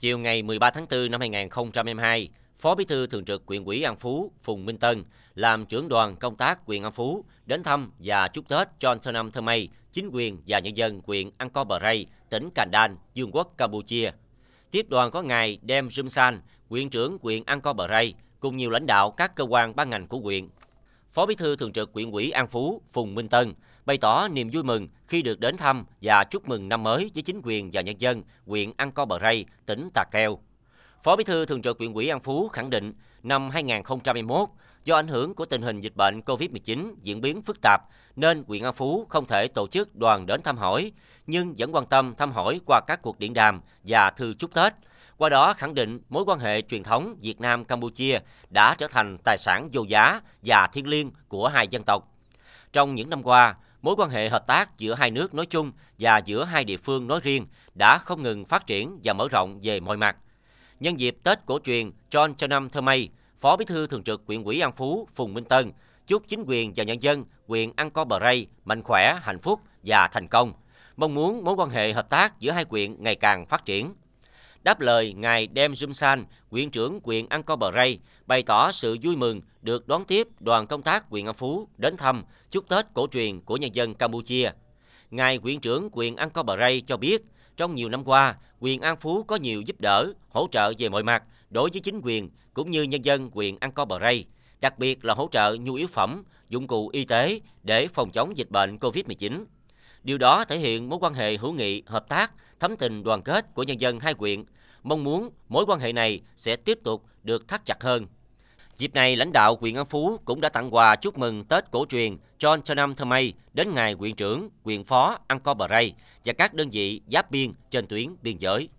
Chiều ngày 13 tháng 4 năm 2022, Phó Bí thư Thường trực Quyền ủy An Phú Phùng Minh Tân làm trưởng đoàn công tác quyền An Phú đến thăm và chúc Tết John Thơm Thơmay, chính quyền và nhân dân quyền Angkor Baray, tỉnh Cành Đan, Dương quốc Campuchia. Tiếp đoàn có ngài Dem Jum San, quyền trưởng quyền Angkor Baray, cùng nhiều lãnh đạo các cơ quan ban ngành của huyện. Phó Bí thư Thường trực Quyện ủy An Phú Phùng Minh Tân bày tỏ niềm vui mừng khi được đến thăm và chúc mừng năm mới với chính quyền và nhân dân huyện An Co Bờ Rây, tỉnh Tà Keo. Phó Bí thư Thường trực Quyện ủy An Phú khẳng định năm 2021 do ảnh hưởng của tình hình dịch bệnh COVID-19 diễn biến phức tạp nên huyện An Phú không thể tổ chức đoàn đến thăm hỏi nhưng vẫn quan tâm thăm hỏi qua các cuộc điện đàm và thư chúc Tết qua đó khẳng định mối quan hệ truyền thống Việt Nam-Campuchia đã trở thành tài sản vô giá và thiêng liêng của hai dân tộc. Trong những năm qua, mối quan hệ hợp tác giữa hai nước nói chung và giữa hai địa phương nói riêng đã không ngừng phát triển và mở rộng về mọi mặt. Nhân dịp Tết cổ truyền, John Chanam Thơmay, Phó Bí thư Thường trực huyện ủy An Phú, Phùng Minh Tân, chúc chính quyền và nhân dân quyền ăn Co Bờ Rây mạnh khỏe, hạnh phúc và thành công. Mong muốn mối quan hệ hợp tác giữa hai huyện ngày càng phát triển. Đáp lời, Ngài Dem Jum San, quyện trưởng quyện Angkor bày tỏ sự vui mừng được đón tiếp đoàn công tác quyện An Phú đến thăm, chúc Tết cổ truyền của nhân dân Campuchia. Ngài quyện trưởng quyện Angkor cho biết, trong nhiều năm qua, quyền An Phú có nhiều giúp đỡ, hỗ trợ về mọi mặt đối với chính quyền cũng như nhân dân quyền Angkor đặc biệt là hỗ trợ nhu yếu phẩm, dụng cụ y tế để phòng chống dịch bệnh COVID-19. Điều đó thể hiện mối quan hệ hữu nghị, hợp tác, thấm tình đoàn kết của nhân dân hai quyện mong muốn mối quan hệ này sẽ tiếp tục được thắt chặt hơn. Dịp này, lãnh đạo huyện An Phú cũng đã tặng quà chúc mừng Tết cổ truyền John thơ Thơmay đến Ngài huyện trưởng, huyện phó Bờ Ray và các đơn vị giáp biên trên tuyến biên giới.